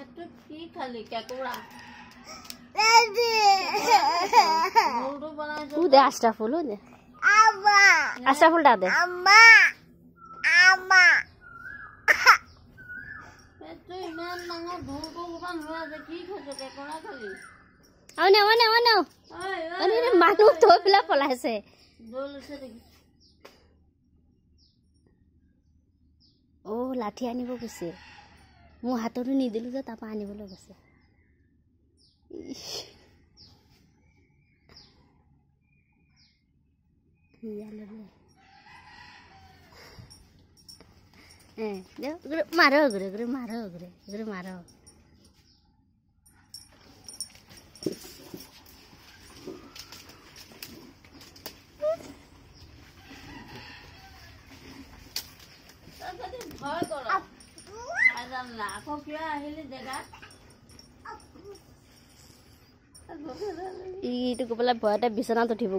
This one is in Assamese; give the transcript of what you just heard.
কেটো কি খালি কেকুড়া দেদি ফুল দে আস্তা ফুল দে আম্মা আস্তা ফুল দে আম্মা আম্মা কেটো ইমান নাঙ ঘুরু ঘুরান হয় আছে কি খাইছো কেকুড়া খালি আউনে আউনে আউনে আই আই মানু তোই পলা পলাইছে দোলছে দেখি ও লাঠি আনিব গৈছে মোৰ হাততো নিদিলোঁ যে তাৰপৰা আনিবলৈ গৈছে মাৰ ঘূৰে ঘূৰে মাৰ ঘূৰে ঘূৰে মাৰ ভয় কৰ আকৌ কিয় আহিলি ক'বলৈ ভয়তে বিচনাত উঠিব